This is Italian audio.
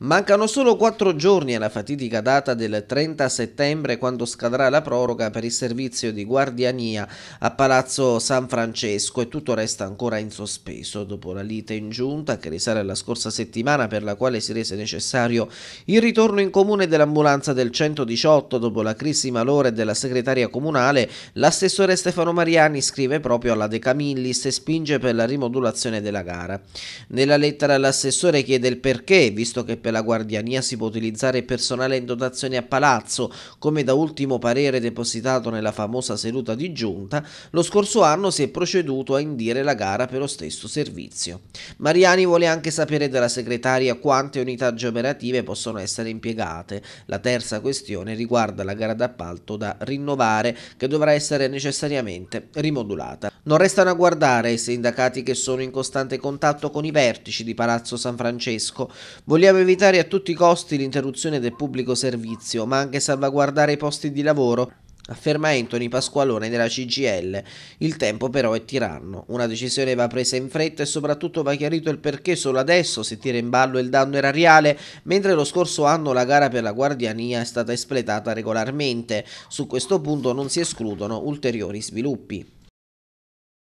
Mancano solo quattro giorni alla fatidica data del 30 settembre quando scadrà la proroga per il servizio di guardiania a Palazzo San Francesco e tutto resta ancora in sospeso dopo la lite in giunta che risale alla scorsa settimana per la quale si rese necessario il ritorno in comune dell'ambulanza del 118 dopo la crisi malore della segretaria comunale, l'assessore Stefano Mariani scrive proprio alla De Camillis e spinge per la rimodulazione della gara. Nella lettera l'assessore chiede il perché, visto che per per la guardiania si può utilizzare personale in dotazione a palazzo, come da ultimo parere depositato nella famosa seduta di giunta, lo scorso anno si è proceduto a indire la gara per lo stesso servizio. Mariani vuole anche sapere dalla segretaria quante unità operative possono essere impiegate. La terza questione riguarda la gara d'appalto da rinnovare, che dovrà essere necessariamente rimodulata. Non restano a guardare i sindacati che sono in costante contatto con i vertici di Palazzo San Francesco. Vogliamo evitare evitare a tutti i costi l'interruzione del pubblico servizio, ma anche salvaguardare i posti di lavoro, afferma Anthony Pasqualone della CGL. Il tempo però è tiranno. Una decisione va presa in fretta e soprattutto va chiarito il perché solo adesso si tira in ballo il danno erariale, mentre lo scorso anno la gara per la guardiania è stata espletata regolarmente. Su questo punto non si escludono ulteriori sviluppi.